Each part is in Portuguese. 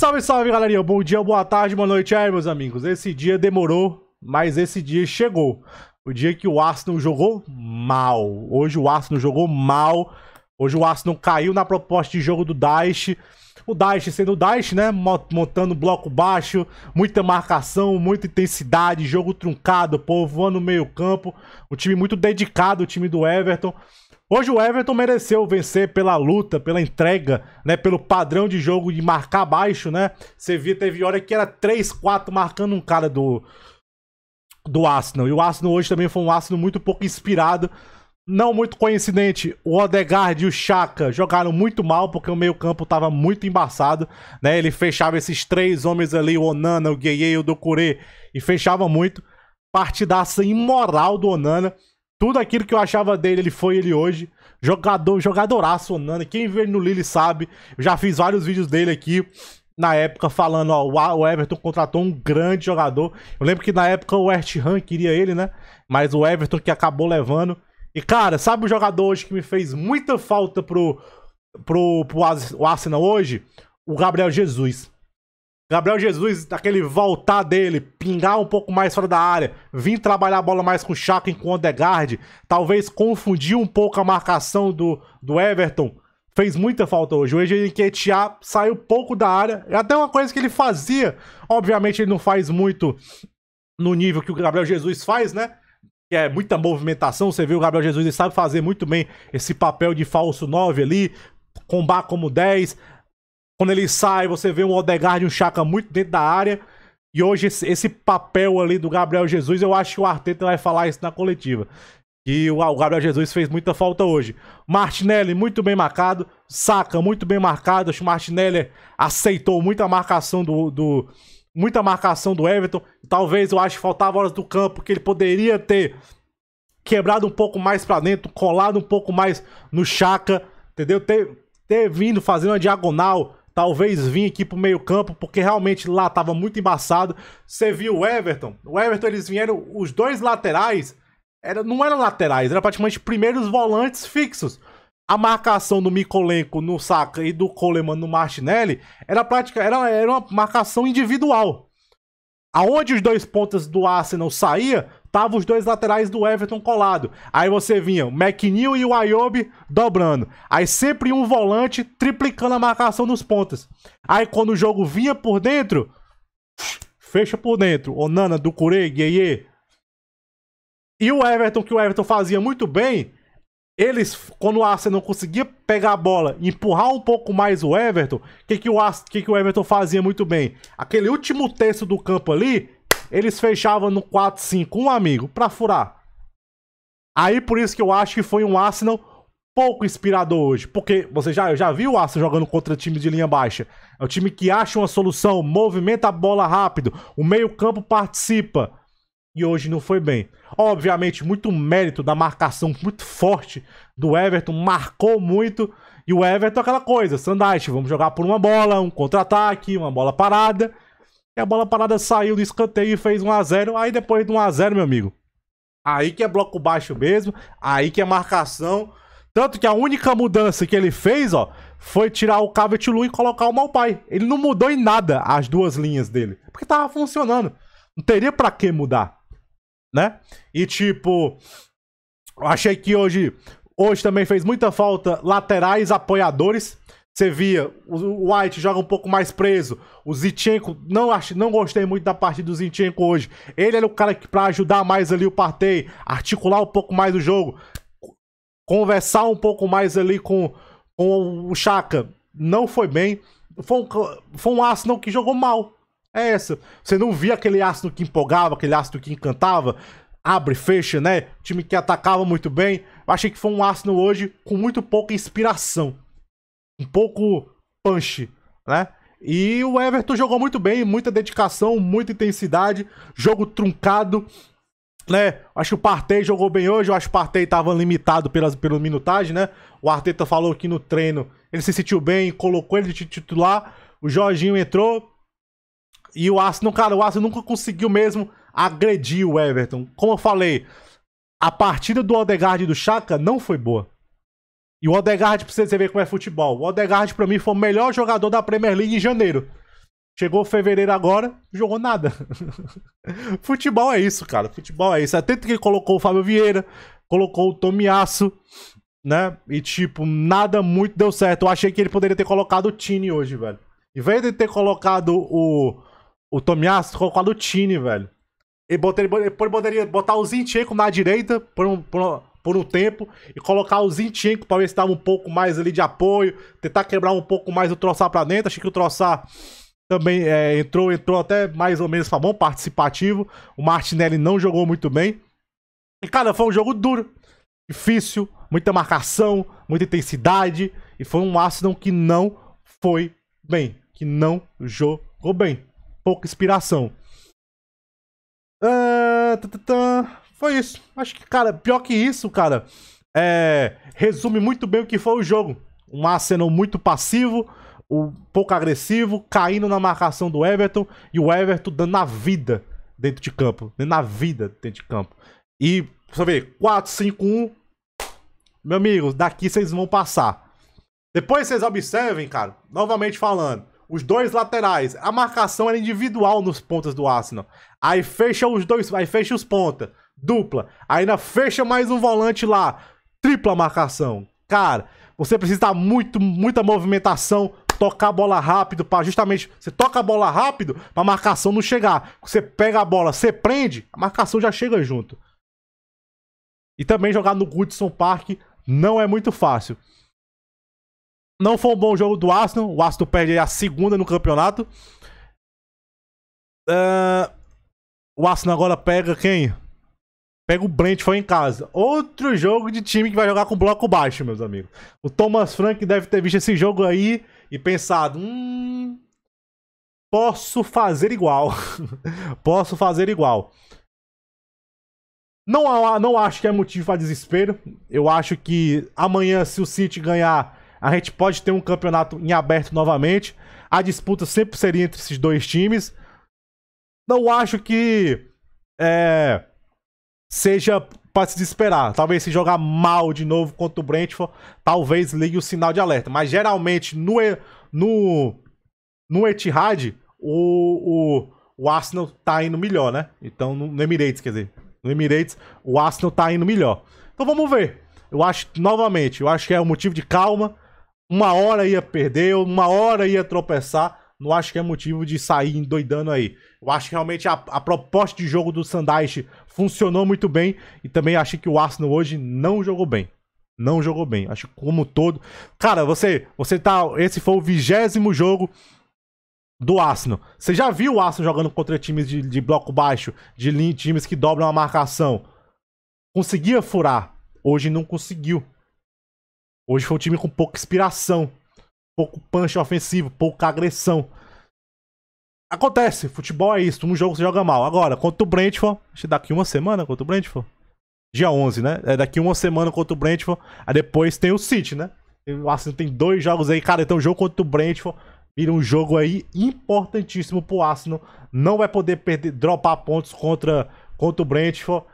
Salve, salve, galerinha. Bom dia, boa tarde, boa noite aí, meus amigos. Esse dia demorou, mas esse dia chegou. O dia que o Arsenal jogou mal. Hoje o Arsenal jogou mal. Hoje o Arsenal caiu na proposta de jogo do Daesh. O Daesh sendo o Daesh, né? Montando bloco baixo, muita marcação, muita intensidade, jogo truncado, povoando meio campo. Um time muito dedicado, o time do Everton. Hoje o Everton mereceu vencer pela luta, pela entrega, né? Pelo padrão de jogo de marcar baixo, né? Você via, teve hora que era 3, 4 marcando um cara do, do Arsenal. E o Arsenal hoje também foi um Arsenal muito pouco inspirado. Não muito coincidente, o Odegaard e o Chaka jogaram muito mal porque o meio-campo estava muito embaçado, né? Ele fechava esses três homens ali, o Onana, o Gueye e o Dokure, e fechava muito. Partidaça imoral do Onana. Tudo aquilo que eu achava dele, ele foi ele hoje. Jogador, jogadoraço, Onana. Quem vê ele no Lille sabe. Eu já fiz vários vídeos dele aqui na época falando, ó, o Everton contratou um grande jogador. Eu lembro que na época o West Ham queria ele, né? Mas o Everton que acabou levando. E cara, sabe o jogador hoje que me fez muita falta pro pro, pro Arsenal hoje? O Gabriel Jesus. Gabriel Jesus, aquele voltar dele, pingar um pouco mais fora da área, vir trabalhar a bola mais com o Chaka e com o Odegaard, é talvez confundir um pouco a marcação do, do Everton. Fez muita falta hoje. Hoje ele Enquetear saiu pouco da área. É até uma coisa que ele fazia. Obviamente ele não faz muito no nível que o Gabriel Jesus faz, né? que é muita movimentação. Você vê o Gabriel Jesus, ele sabe fazer muito bem esse papel de falso 9 ali, combar como 10, quando ele sai, você vê um Odegaard e um Chaka muito dentro da área. E hoje esse, esse papel ali do Gabriel Jesus, eu acho que o Arteta vai falar isso na coletiva. E o, o Gabriel Jesus fez muita falta hoje. Martinelli muito bem marcado, Saca muito bem marcado. Acho que o Martinelli aceitou muita marcação do, do muita marcação do Everton. Talvez eu acho que faltava horas do campo que ele poderia ter quebrado um pouco mais para dentro, colado um pouco mais no Chaka, entendeu? Ter, ter vindo fazendo uma diagonal, talvez vir aqui pro meio-campo, porque realmente lá tava muito embaçado. Você viu o Everton? O Everton eles vieram os dois laterais, era não eram laterais, eram praticamente primeiros volantes fixos. A marcação do Mikolenko no Saka e do Coleman no Martinelli era prática, era, era uma marcação individual. Aonde os dois pontas do Arsenal saía, tava os dois laterais do Everton colado. Aí você vinha o McNeil e o Ayobi dobrando. Aí sempre um volante triplicando a marcação nos pontas. Aí quando o jogo vinha por dentro, fecha por dentro. Onana, Ducurê, Gueye. E o Everton, que o Everton fazia muito bem, eles, quando o Arsenal não conseguia pegar a bola e empurrar um pouco mais o Everton, o que, que, o, que, que o Everton fazia muito bem? Aquele último terço do campo ali, eles fechavam no 4-5, um amigo, pra furar. Aí por isso que eu acho que foi um Arsenal pouco inspirador hoje. Porque você já, já viu o Arsenal jogando contra time de linha baixa. É o time que acha uma solução, movimenta a bola rápido, o meio-campo participa. E hoje não foi bem. Obviamente, muito mérito da marcação muito forte do Everton, marcou muito. E o Everton, é aquela coisa, Sandai, vamos jogar por uma bola, um contra-ataque, uma bola parada. E a bola parada saiu do escanteio e fez 1x0. Aí depois de 1x0, meu amigo. Aí que é bloco baixo mesmo. Aí que é marcação. Tanto que a única mudança que ele fez, ó, foi tirar o Cavet Lu e colocar o Malpai. Ele não mudou em nada as duas linhas dele. Porque tava funcionando. Não teria para que mudar. Né? E tipo. Achei que hoje. Hoje também fez muita falta laterais apoiadores. Você via, o White joga um pouco mais preso. O Zichenko, não, não gostei muito da partida do Zichenko hoje. Ele era o cara que para ajudar mais ali o Partey, articular um pouco mais o jogo, conversar um pouco mais ali com, com o Chaka. Não foi bem. Foi um, foi um Arsenal que jogou mal. É essa. Você não via aquele Arsenal que empolgava, aquele Arsenal que encantava. Abre, fecha, né? Time que atacava muito bem. Eu achei que foi um Arsenal hoje com muito pouca inspiração um pouco punch, né? E o Everton jogou muito bem, muita dedicação, muita intensidade, jogo truncado, né? Acho que o Partey jogou bem hoje, eu acho que o Partey estava limitado pelas, pela minutagem, né? O Arteta falou que no treino ele se sentiu bem, colocou ele de titular, o Jorginho entrou e o Arsenal, cara, o Arsenal nunca conseguiu mesmo agredir o Everton. Como eu falei, a partida do Odegaard e do Chaka não foi boa. E o Odegaard, pra você ver como é futebol. O Odegaard, pra mim, foi o melhor jogador da Premier League em janeiro. Chegou fevereiro agora, jogou nada. futebol é isso, cara. Futebol é isso. Até que que colocou o Fábio Vieira, colocou o Tomiasso, né? E, tipo, nada muito deu certo. Eu achei que ele poderia ter colocado o Tini hoje, velho. Em vez de ter colocado o, o Tomiasso, colocado o Tini, velho. Ele, poderia botar o Zinchenko na direita, por um, por um por um tempo e colocar o Zinchenko para ver se dava um pouco mais ali de apoio, tentar quebrar um pouco mais o Troçar para dentro. Achei que o Troçar também é, entrou, entrou até mais ou menos tá bom, participativo. O Martinelli não jogou muito bem. E, cara, foi um jogo duro, difícil, muita marcação, muita intensidade. E foi um Arsenal que não foi bem, que não jogou bem. Pouca inspiração. Uh, foi isso. Acho que, cara, pior que isso, cara, é, resume muito bem o que foi o jogo. Um Arsenal muito passivo, um pouco agressivo, caindo na marcação do Everton e o Everton dando a vida dentro de campo. Na vida dentro de campo. E, você vê, 4, 5, 1. Meu amigo, daqui vocês vão passar. Depois vocês observem, cara, novamente falando os dois laterais. A marcação era individual nos pontas do Arsenal. Aí fecha os dois, aí fecha os pontas dupla. Ainda fecha mais um volante lá, tripla marcação. Cara, você precisa dar muito, muita movimentação, tocar a bola rápido para justamente você toca a bola rápido pra a marcação não chegar. Você pega a bola, você prende, a marcação já chega junto. E também jogar no Goodson Park não é muito fácil. Não foi um bom jogo do Arsenal. O Arsenal perde a segunda no campeonato. Uh, o Arsenal agora pega quem? Pega o foi em casa. Outro jogo de time que vai jogar com bloco baixo, meus amigos. O Thomas Frank deve ter visto esse jogo aí e pensado: hum. Posso fazer igual. posso fazer igual. Não, não acho que é motivo para desespero. Eu acho que amanhã, se o City ganhar, a gente pode ter um campeonato em aberto novamente. A disputa sempre seria entre esses dois times. Não acho que. É, seja para se desesperar. Talvez se jogar mal de novo contra o Brentford, talvez ligue o sinal de alerta. Mas geralmente no no no Etihad o, o, o Arsenal tá indo melhor, né? Então no, no Emirates, quer dizer, no Emirates o Arsenal tá indo melhor. Então vamos ver. Eu acho novamente, eu acho que é um motivo de calma. Uma hora ia perder, uma hora ia tropeçar não acho que é motivo de sair endoidando aí. Eu acho que realmente a, a proposta de jogo do Sandaish funcionou muito bem e também achei que o Arsenal hoje não jogou bem. Não jogou bem. Acho que como todo. Cara, você, você tá. Esse foi o vigésimo jogo do Arsenal. Você já viu o Arsenal jogando contra times de, de bloco baixo, de linha, times que dobram a marcação? Conseguia furar. Hoje não conseguiu. Hoje foi um time com pouca inspiração pouco punch ofensivo, pouca agressão. Acontece, futebol é isso, num jogo você joga mal. Agora, contra o Brentford, acho que daqui uma semana contra o Brentford. Dia 11, né? É daqui uma semana contra o Brentford, aí depois tem o City, né? O Arsenal tem dois jogos aí, cara, então o jogo contra o Brentford vira um jogo aí importantíssimo pro Arsenal. Não vai poder perder, dropar pontos contra, contra o Brentford.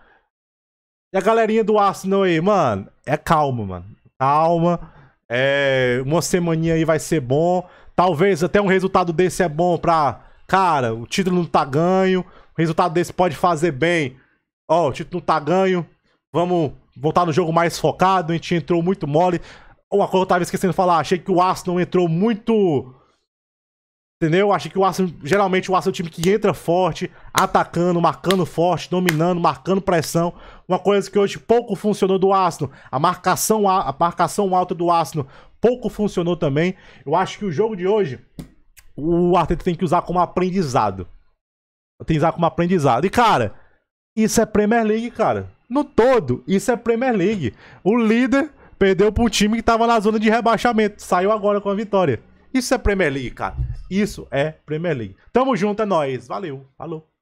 E a galerinha do Arsenal aí, mano, é calma, mano. Calma. É, uma semaninha aí vai ser bom. Talvez até um resultado desse é bom pra. Cara, o título não tá ganho. O resultado desse pode fazer bem. Ó, oh, o título não tá ganho. Vamos voltar no jogo mais focado. A gente entrou muito mole. Uma coisa eu tava esquecendo de falar. Achei que o Arsenal entrou muito Entendeu? Acho que o Arsenal, geralmente o Arsenal é um time que entra forte, atacando, marcando forte, dominando, marcando pressão. Uma coisa que hoje pouco funcionou do Arsenal, a marcação, a marcação alta do Arsenal pouco funcionou também. Eu acho que o jogo de hoje, o Arteta tem que usar como aprendizado. Tem que usar como aprendizado. E cara, isso é Premier League, cara. No todo, isso é Premier League. O líder perdeu para um time que estava na zona de rebaixamento, saiu agora com a vitória. Isso é Premier League, cara. Isso é Premier League. Tamo junto, é nóis. Valeu. Falou.